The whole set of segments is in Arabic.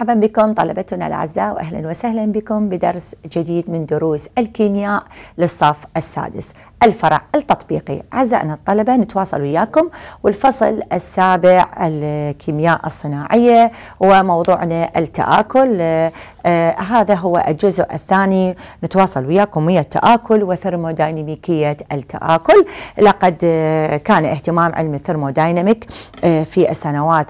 مرحبا بكم طلبتنا الاعزاء واهلا وسهلا بكم بدرس جديد من دروس الكيمياء للصف السادس، الفرع التطبيقي أعزائنا الطلبة نتواصل وياكم والفصل السابع الكيمياء الصناعية وموضوعنا التآكل آه هذا هو الجزء الثاني نتواصل وياكم ويا التآكل وثرموديناميكية التآكل لقد آه، كان اهتمام علم الثرموديناميك آه، في السنوات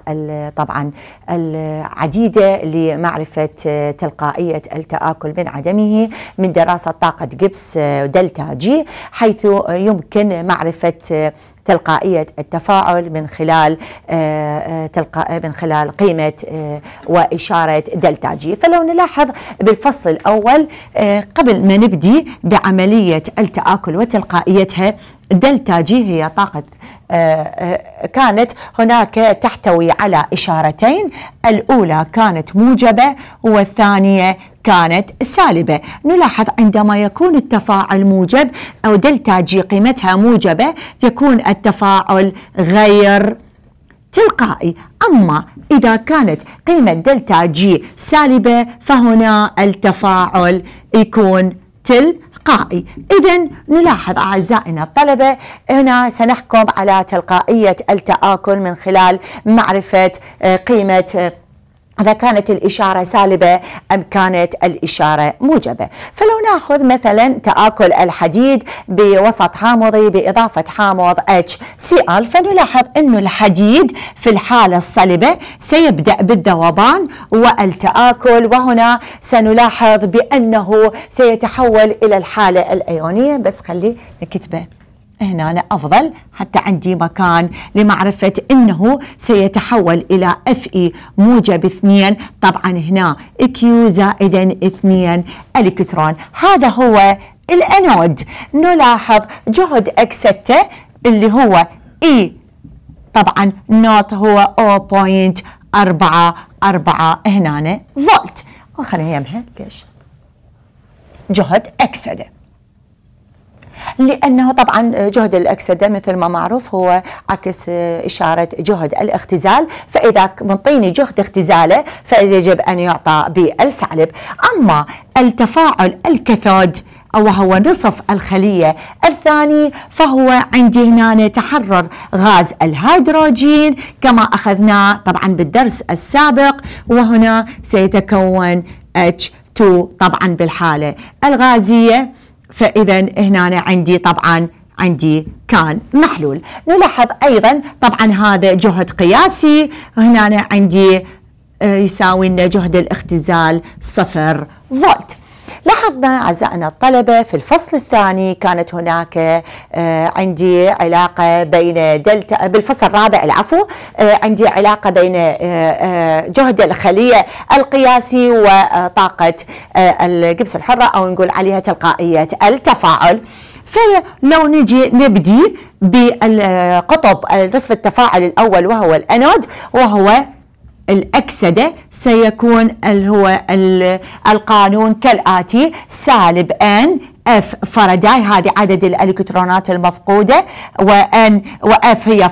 طبعا العديدة لمعرفة آه، تلقائية التآكل من عدمه من دراسة طاقة جبس دلتا جي حيث حيث يمكن معرفة تلقائية التفاعل من خلال آه، آه، تلقاء من خلال قيمة آه، وإشارة دلتا جي فلو نلاحظ بالفصل الأول قبل ما نبدي بعملية التآكل وتلقائيتها دلتا جي هي طاقة كانت هناك تحتوي على إشارتين الأولى كانت موجبة والثانية كانت سالبة نلاحظ عندما يكون التفاعل موجب أو دلتا جي قيمتها موجبة يكون التفاعل غير تلقائي أما إذا كانت قيمة دلتا جي سالبة فهنا التفاعل يكون تلقائي إذا نلاحظ أعزائنا الطلبة هنا سنحكم على تلقائية التآكل من خلال معرفة آه، قيمة آه، إذا كانت الإشارة سالبة أم كانت الإشارة موجبة فلو نأخذ مثلا تآكل الحديد بوسط حامضي بإضافة حامض HCl فنلاحظ أن الحديد في الحالة الصلبة سيبدأ بالذوبان والتآكل وهنا سنلاحظ بأنه سيتحول إلى الحالة الأيونية بس خلي نكتبه هنا أنا أفضل حتى عندي مكان لمعرفة أنه سيتحول إلى اف اي e موجب 2 طبعا هنا كيو زائدا 2 الكترون هذا هو الأنود نلاحظ جهد اكس 6 اللي هو اي e. طبعا نوت هو 0.44 هنا فولت وخليها يمها قش جهد اكسده لأنه طبعا جهد الأكسدة مثل ما معروف هو عكس إشارة جهد الاختزال فإذا منطيني جهد اختزاله فيجب أن يعطى بالسالب أما التفاعل الكاثود وهو نصف الخلية الثاني فهو عندي هنا تحرر غاز الهيدروجين كما أخذناه طبعا بالدرس السابق وهنا سيتكون H2 طبعا بالحالة الغازية فإذا هنا عندي طبعا عندي كان محلول نلاحظ أيضا طبعا هذا جهد قياسي هنا عندي آه، يساوي لنا جهد الاختزال صفر فولت لاحظنا أعزائنا الطلبة في الفصل الثاني كانت هناك آه، عندي علاقة بين دلتا بالفصل الرابع العفو آه، عندي علاقة بين آه، جهد الخلية القياسي وطاقة الجبس الحرة أو نقول عليها تلقائية التفاعل فلو نجي نبدي بالقطب نصف التفاعل الأول وهو الأنود وهو الأكسدة سيكون اللي هو القانون كالآتي سالب N اف فرداي هذه عدد الالكترونات المفقوده و واف هي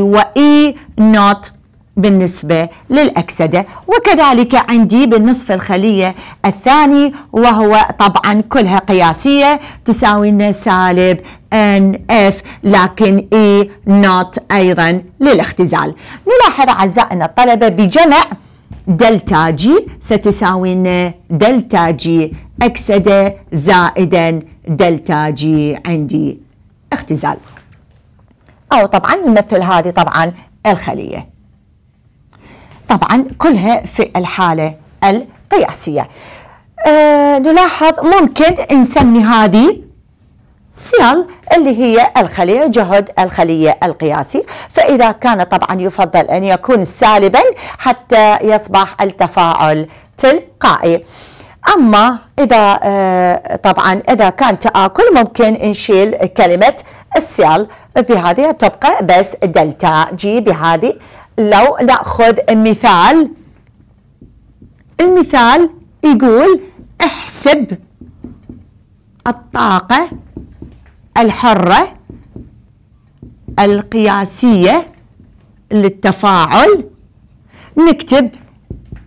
و واي e نوت بالنسبة للأكسدة وكذلك عندي بالنصف الخلية الثاني وهو طبعا كلها قياسية تساوي لنا سالب ان اف لكن اي e نوت ايضا للاختزال نلاحظ اعزائنا الطلبه بجمع دلتا جي ستساوي لنا دلتا جي اكسده زائدا دلتا جي عندي اختزال او طبعا نمثل هذه طبعا الخليه طبعا كلها في الحالة القياسية أه نلاحظ ممكن نسمي هذه سيال اللي هي الخلية جهد الخلية القياسي فإذا كان طبعا يفضل أن يكون سالبا حتى يصبح التفاعل تلقائي أما إذا آه طبعا إذا كان تآكل ممكن نشيل كلمة السيال بهذه تبقى بس دلتا جي بهذه لو ناخذ مثال المثال يقول احسب الطاقة الحرة القياسية للتفاعل نكتب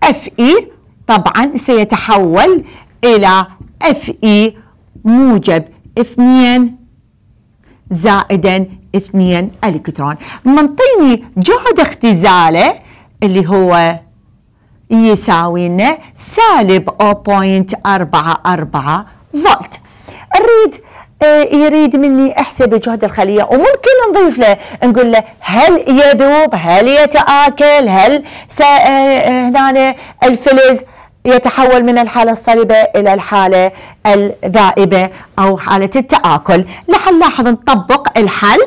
FE طبعا سيتحول الى FE موجب اثنين زائدا اثنين الكترون منطيني جهد اختزاله اللي هو يساوي لنا سالب 0.44 فولت اريد آه، يريد مني احسب جهد الخليه وممكن نضيف له نقول له هل يذوب هل يتاكل هل آه، آه، هنا الفلز يتحول من الحالة الصلبة إلى الحالة الذائبة أو حالة التآكل لحن لاحظ نطبق الحل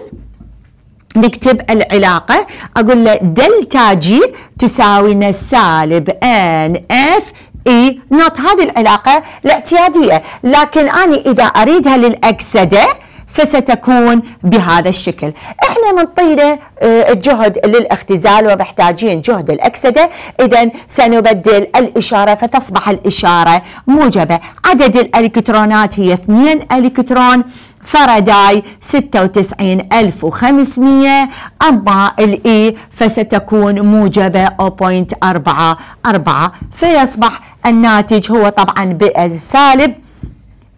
نكتب العلاقة أقول له دلتا جي تساوي سالب ان اف اي نوت هذه العلاقة الاعتيادية لكن أنا إذا أريدها للأكسدة فستكون بهذا الشكل احنا منطينا آه، الجهد للاختزال ومحتاجين جهد الأكسدة إذا سنبدل الإشارة فتصبح الإشارة موجبة عدد الإلكترونات هي 2 إلكترون فراداي 96500 أما الإي فستكون موجبة 0.44 فيصبح الناتج هو طبعا بالسالب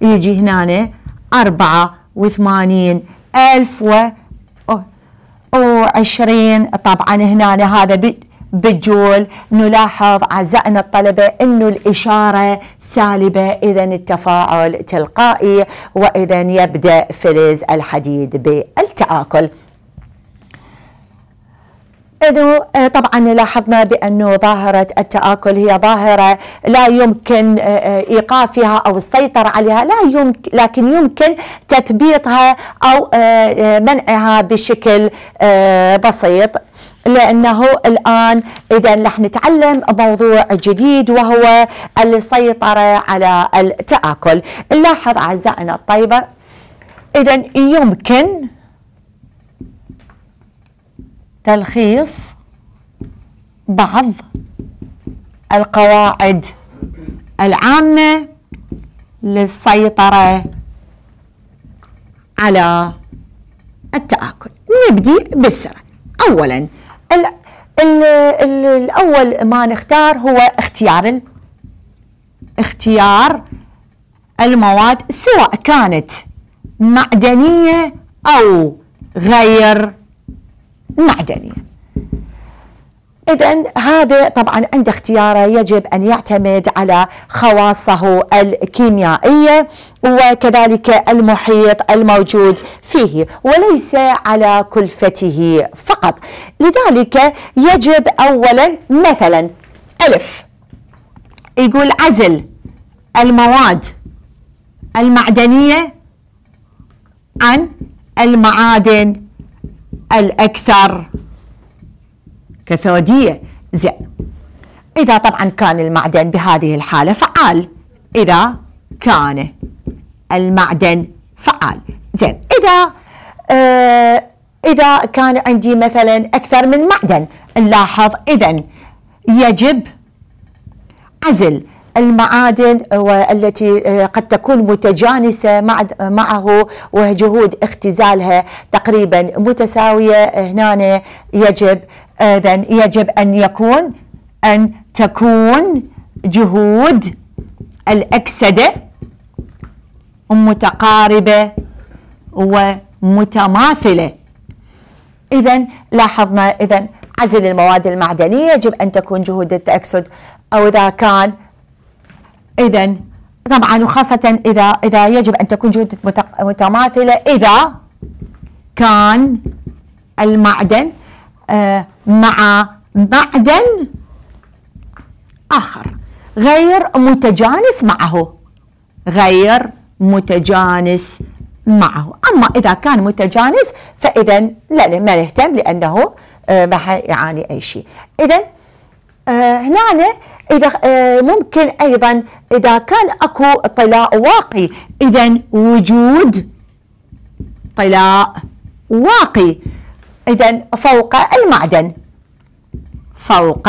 يجي هنا 4 وثمانين ألف و وعشرين طبعا هنا هذا بالجول نلاحظ أعزائنا الطلبة أن الإشارة سالبة إذا التفاعل تلقائي وإذا يبدأ فلز الحديد بالتآكل انه آه، طبعا لاحظنا بأنه ظاهرة التآكل هي ظاهرة لا يمكن آه، آه، إيقافها أو السيطرة عليها لا يمكن لكن يمكن تثبيطها أو منعها بشكل بسيط لانه الان اذا راح نتعلم موضوع جديد وهو السيطره على التاكل نلاحظ اعزائنا الطيبه اذا يمكن تلخيص بعض القواعد العامة للسيطرة على التآكل نبدي بالسرعة أولا الـ الـ الـ الأول ما نختار هو اختيار اختيار المواد سواء كانت معدنية أو غير معدنية إذا هذا طبعا عند اختياره يجب أن يعتمد على خواصه الكيميائية وكذلك المحيط الموجود فيه وليس على كلفته فقط لذلك يجب أولا مثلا ألف يقول عزل المواد المعدنية عن المعادن الأكثر كثودية زين إذا طبعا كان المعدن بهذه الحالة فعال إذا كان المعدن فعال زين إذا آه إذا كان عندي مثلا أكثر من معدن نلاحظ إذا يجب عزل المعادن والتي آه، قد تكون متجانسة معه وجهود اختزالها تقريبا متساوية آه، هنا يجب آه، اذا يجب ان يكون ان تكون جهود الاكسده متقاربه ومتماثله اذا لاحظنا اذا عزل المواد المعدنيه يجب ان تكون جهود التاكسد او اذا كان إذا طبعا وخاصة إذا إذا يجب أن تكون جودة متماثلة إذا كان المعدن آه، مع معدن آخر غير متجانس معه غير متجانس معه أما إذا كان متجانس فإذا لا ما نهتم لأنه آه، ما يعاني أي شيء إذا آه، هنا إذا آه، ممكن أيضا إذا كان أكو طلاء واقي إذا وجود طلاء واقي إذا فوق المعدن فوق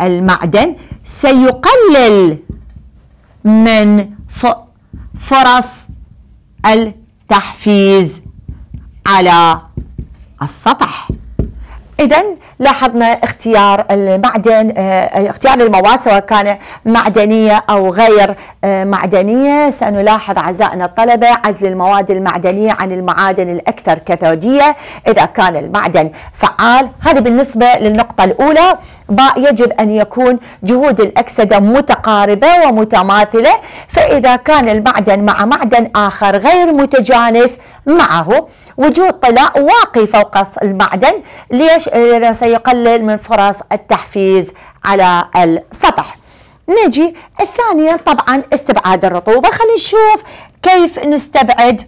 المعدن سيقلل من فرص التحفيز على السطح اذا لاحظنا اختيار المعدن آه، آه، اختيار المواد سواء كان معدنيه او غير آه، معدنيه سنلاحظ اعزائنا الطلبه عزل المواد المعدنيه عن المعادن الاكثر كثوديه اذا كان المعدن فعال هذا بالنسبه للنقطه الاولى باء يجب ان يكون جهود الاكسده متقاربه ومتماثله فاذا كان المعدن مع معدن اخر غير متجانس معه وجود طلاء واقي فوق المعدن ليش آه، سيقلل من فرص التحفيز على السطح نجي الثانية طبعا استبعاد الرطوبة خلينا نشوف كيف نستبعد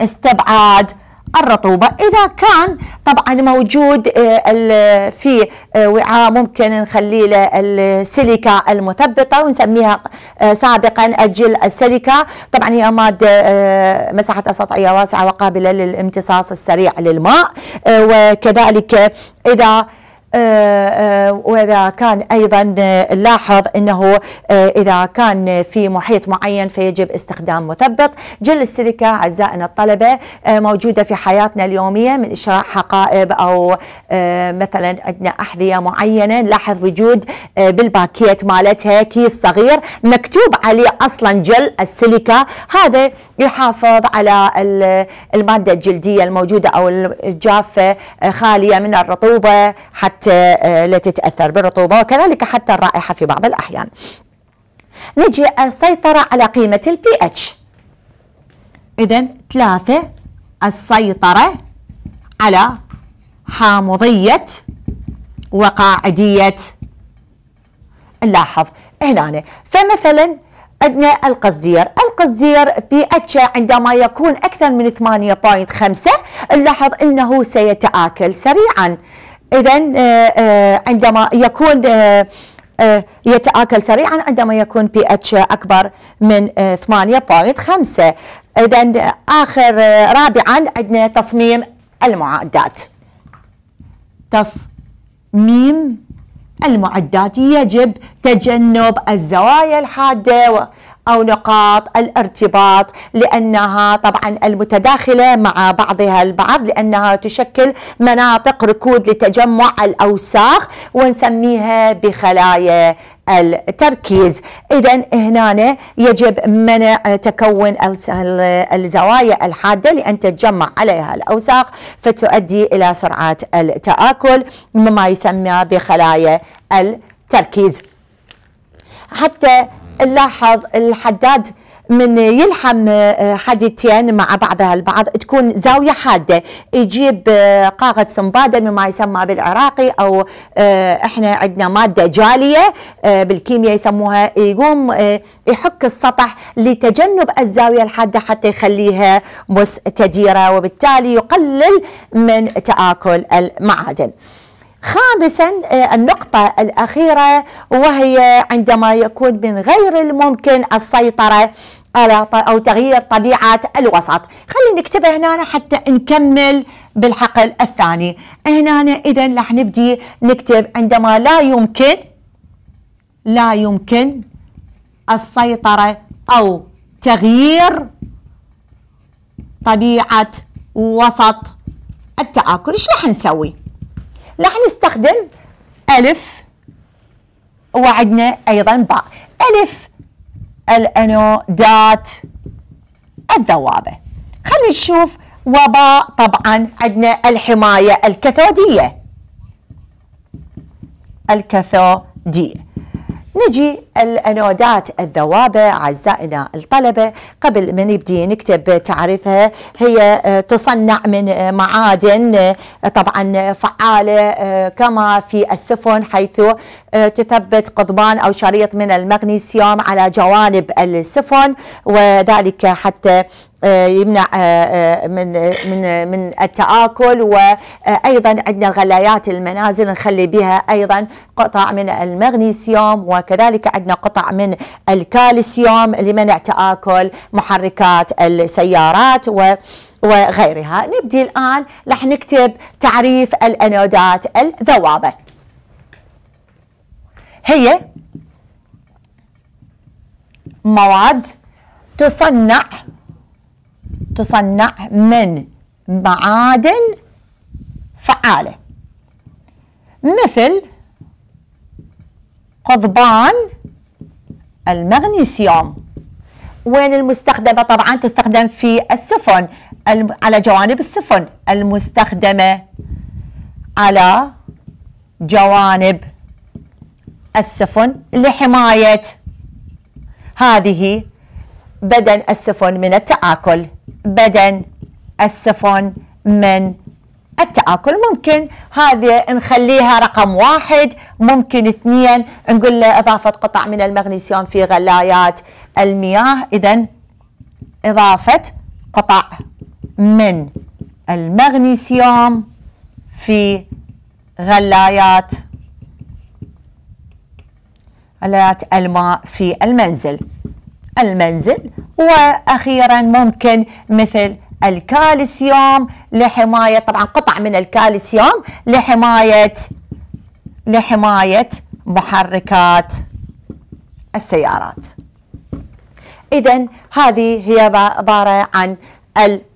استبعاد الرطوبة إذا كان طبعا موجود آه، في آه، وعاء ممكن نخليه له السيليكا المثبطة ونسميها آه، سابقا الجل السيليكا طبعا هي مادة مساحتها سطحية واسعة وقابلة للامتصاص السريع للماء وكذلك إذا آه، آه، واذا كان ايضا نلاحظ آه، انه اذا كان في محيط معين فيجب استخدام مثبط جل السيليكا اعزائنا الطلبه موجوده في حياتنا اليوميه من اشراء حقائب او مثلا عندنا احذيه معينه نلاحظ وجود بالباكيت مالتها كيس صغير مكتوب عليه اصلا جل السيليكا هذا يحافظ على الماده الجلديه الموجوده او الجافه خاليه من الرطوبه حتى آه، لا تتأثر بالرطوبة وكذلك حتى الرائحة في بعض الأحيان نجي السيطرة على قيمة البي اتش إذا ثلاثة السيطرة على حامضية وقاعدية نلاحظ هنا فمثلا عندنا القصدير القصدير بي اتش عندما يكون أكثر من 8.5 نلاحظ أنه سيتآكل سريعا اذا آه، آه، عندما يكون آه، يتآكل سريعا عندما يكون بي اتش اكبر من 8.5 اذا اخر رابعا عندنا تصميم المعدات تصميم المعدات يجب تجنب الزوايا الحاده أو نقاط الارتباط لأنها طبعا المتداخلة مع بعضها البعض لأنها تشكل مناطق ركود لتجمع الأوساخ ونسميها بخلايا التركيز إذا هنا يجب منع تكون الزوايا الحادة لأن تتجمع عليها الأوساخ فتؤدي إلى سرعة التآكل مما يسمى بخلايا التركيز حتى نلاحظ الحداد من يلحم آه، حديدتين مع بعضها البعض تكون زاوية حادة يجيب آه، قاغة سمبادة مما يسمى بالعراقي أو آه، إحنا عندنا مادة جالية بالكيمياء يسموها يقوم يحك السطح لتجنب الزاوية الحادة حتى يخليها مستديرة وبالتالي يقلل من تآكل المعادن خامسا آه، النقطة الأخيرة وهي عندما يكون من غير الممكن السيطرة على أو تغيير طبيعة الوسط خلينا نكتبها هنا حتى نكمل بالحقل الثاني هنا إذا راح نبدي نكتب عندما لا يمكن لا يمكن السيطرة أو تغيير طبيعة وسط التآكل ايش راح نسوي راح نستخدم ألف وعدنا أيضا باء ألف الأنودات الذوابة خلينا نشوف وباء طبعا عندنا الحماية الكثودية الكاثودية نجي الأنودات الذوابة أعزائنا الطلبة قبل ما نبدي نكتب تعريفها هي آه، تصنع من آه، معادن آه، طبعا فعالة كما في السفن حيث تثبت قضبان أو شريط من المغنيسيوم على جوانب السفن وذلك حتى آه، يمنع آه، آه، من من من التآكل وأيضا عندنا غلايات المنازل نخلي بها أيضا قطع من المغنيسيوم وكذلك عندنا قطع من الكالسيوم لمنع تآكل محركات السيارات و وغيرها نبدي الآن راح نكتب تعريف الأنودات الذوابة هي مواد تصنع تصنع من معادن فعالة مثل قضبان المغنيسيوم وين المستخدمة طبعا تستخدم في السفن على جوانب السفن المستخدمة على جوانب السفن لحماية هذه بدن السفن من التآكل بدن السفن من التآكل ممكن هذه نخليها رقم واحد ممكن اثنين نقول له إضافة قطع من المغنيسيوم في غلايات المياه إذا إضافة قطع من المغنيسيوم في غلايات غلايات الماء في المنزل المنزل واخيرا ممكن مثل الكالسيوم لحمايه طبعا قطع من الكالسيوم لحمايه لحمايه محركات السيارات. اذا هذه هي عباره عن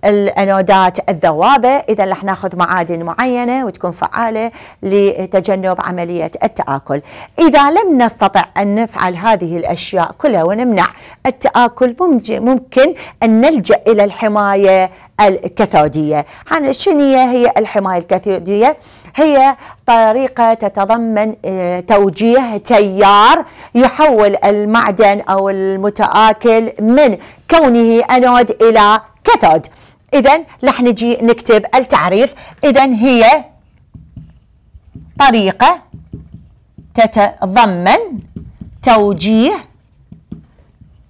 الانودات الذوابه اذا رح ناخذ معادن معينه وتكون فعاله لتجنب عمليه التاكل اذا لم نستطع ان نفعل هذه الاشياء كلها ونمنع التاكل ممكن ان نلجا الى الحمايه الكاثوديه شنو هي الحمايه الكاثوديه هي طريقة تتضمن آه، توجيه تيار يحول المعدن أو المتآكل من كونه أنود إلى كاثود إذا رح نجي نكتب التعريف إذا هي طريقة تتضمن توجيه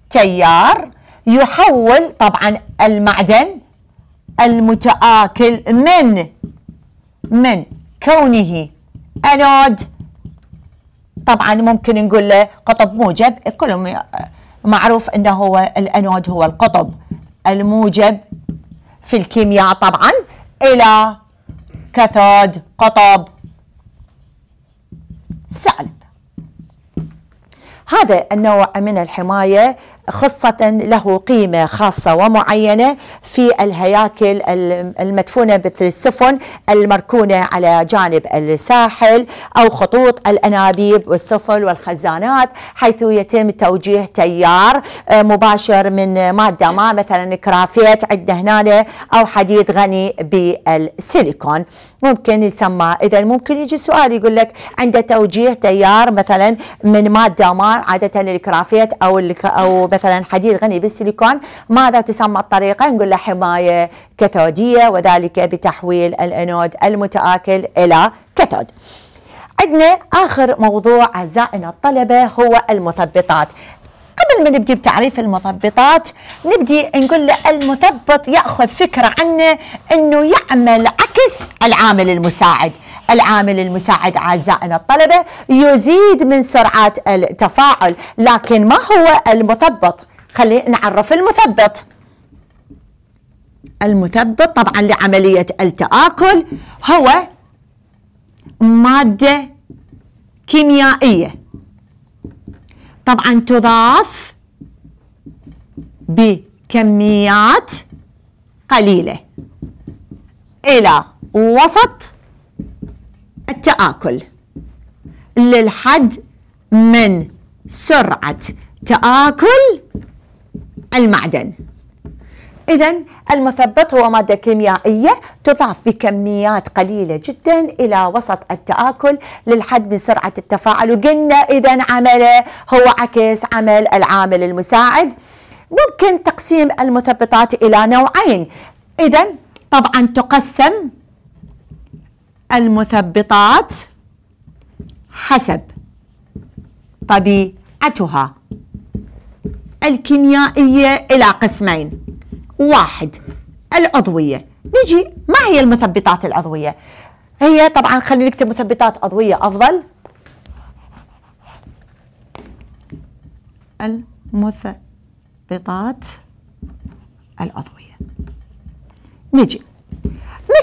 تيار يحول طبعا المعدن المتآكل من من كونه أنود طبعا ممكن نقول له قطب موجب كلهم معروف انه هو الانود هو القطب الموجب في الكيمياء طبعا إلى كاثود قطب سالب هذا النوع من الحماية خاصة له قيمة خاصة ومعينة في الهياكل المدفونة مثل السفن المركونة على جانب الساحل أو خطوط الأنابيب والسفن والخزانات حيث يتم توجيه تيار آه، مباشر من مادة ما مثلا كرافيت عندنا هنا أو حديد غني بالسيليكون ممكن يسمى إذا ممكن يجي سؤال يقول لك عند توجيه تيار مثلا من مادة ما عاده الكرافيت او الك او مثلا حديد غني بالسيليكون ماذا تسمى الطريقه؟ نقول له حمايه كاثوديه وذلك بتحويل الانود المتاكل الى كاثود. عندنا اخر موضوع اعزائنا الطلبه هو المثبطات. قبل ما نبدي بتعريف المثبطات نبدي نقول له المثبط ياخذ فكره عنه انه يعمل عكس العامل المساعد العامل المساعد أعزائنا الطلبة يزيد من سرعة التفاعل لكن ما هو المثبط؟ خلينا نعرف المثبط المثبط طبعا لعملية التآكل هو مادة كيميائية طبعا تضاف بكميات قليلة إلى وسط التآكل للحد من سرعة تآكل المعدن إذا المثبت هو مادة كيميائية تضاف بكميات قليلة جدا إلى وسط التآكل للحد من سرعة التفاعل وقلنا إذا عمله هو عكس عمل العامل المساعد ممكن تقسيم المثبطات إلى نوعين إذا طبعا تقسم المثبطات حسب طبيعتها الكيميائية إلى قسمين واحد العضوية نجي ما هي المثبطات العضوية هي طبعا خلينا نكتب مثبطات عضوية أفضل المثبطات العضوية نجي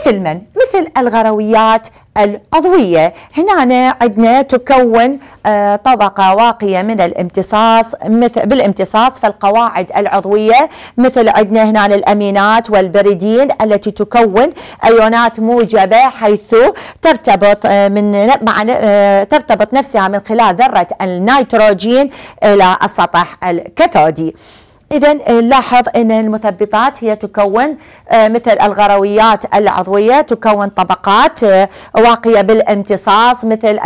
مثل من؟ مثل الغرويات العضوية هنا عندنا تكون آه، طبقة واقية من الامتصاص مثل بالامتصاص فالقواعد العضوية مثل عندنا هنا الأمينات والبريدين التي تكون أيونات موجبة حيث ترتبط آه، من مع آه، ترتبط نفسها من خلال ذرة النيتروجين إلى السطح الكاثودي إذا آه، نلاحظ أن المثبطات هي تكون آه، مثل الغرويات العضوية تكون طبقات آه، واقية بالامتصاص مثل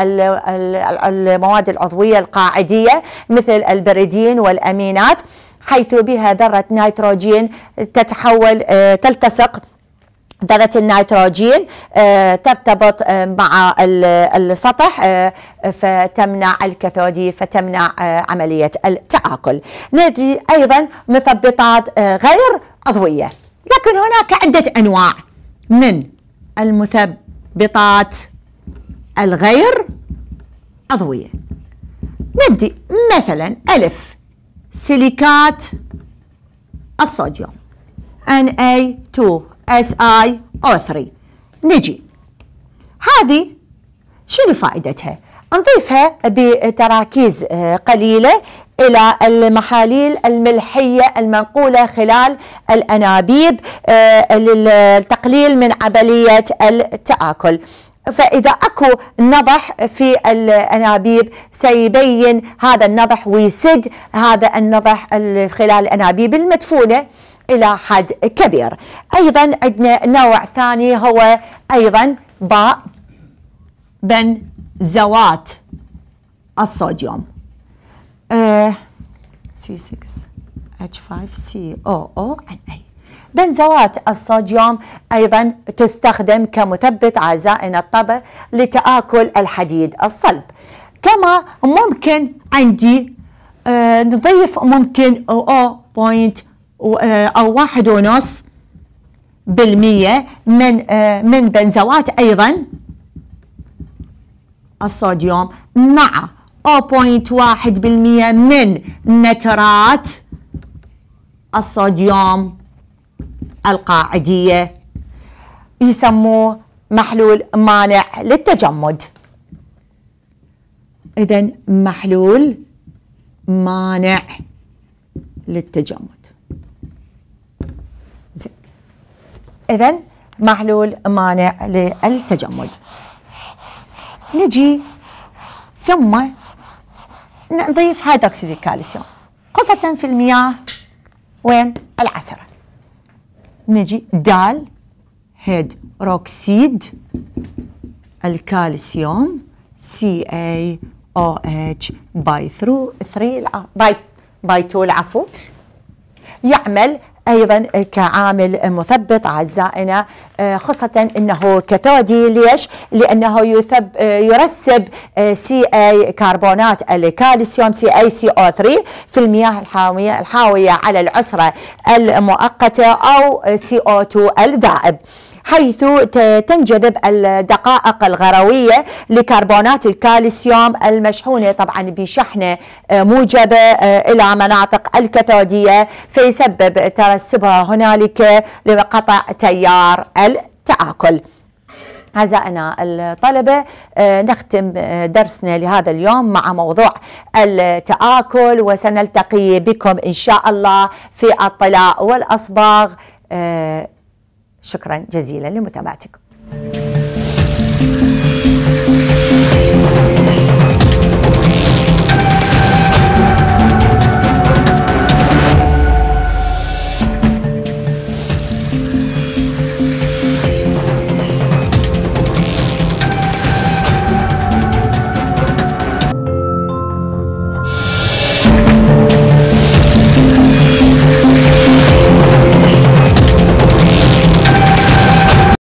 المواد العضوية القاعدية مثل البريدين والأمينات حيث بها ذرة نيتروجين تتحول تلتصق ذرة النيتروجين آه، ترتبط آه، مع السطح آه، فتمنع الكاثودي فتمنع عملية التآكل ندري أيضا مثبطات غير عضوية لكن هناك عدة أنواع من المثبطات الغير عضوية نبدي مثلا ألف سيليكات الصوديوم Na2 SiO3 نجي هذه شنو فائدتها؟ نضيفها بتراكيز آه، قليلة إلى المحاليل الملحية المنقولة خلال الأنابيب آه، للتقليل من عملية التآكل فإذا أكو نضح في الأنابيب سيبين هذا النضح ويسد هذا النضح خلال الأنابيب المدفونة إلى حد كبير أيضا عندنا نوع ثاني هو أيضا باء بنزوات الصوديوم آه، c 6 h 5 coona بنزوات الصوديوم أيضا تستخدم كمثبت عزائم الطبع لتآكل الحديد الصلب كما ممكن عندي آه، نضيف ممكن 0.5 آه، أو واحد ونص بالمية من آه، من بنزوات أيضا الصوديوم مع 0.1% من نترات الصوديوم القاعدية يسموه محلول مانع للتجمد إذا محلول مانع للتجمد إذا معلول مانع للتجمد نجي ثم نضيف هيدروكسيد الكالسيوم خاصة في المياه وين العسرة نجي دال هيدروكسيد الكالسيوم CaOH باي 3 باي باي 2 العفو يعمل ايضا كعامل مثبط اعزائنا آه، خاصة انه كثودي ليش؟ لانه يثب آه، يرسب سي آه، اي كربونات الكالسيوم سي اي سي او 3 في المياه الحاوية الحاوية على العسرة المؤقتة او سي او 2 الذائب. حيث تنجذب الدقائق الغروية لكربونات الكالسيوم المشحونة طبعا بشحنة آه، موجبة آه، إلى مناطق الكاثودية فيسبب ترسبها هنالك لقطع تيار التآكل أعزائنا الطلبة آه، نختم درسنا لهذا اليوم مع موضوع التآكل وسنلتقي بكم إن شاء الله في الطلاء والأصباغ شكرا جزيلا لمتابعتكم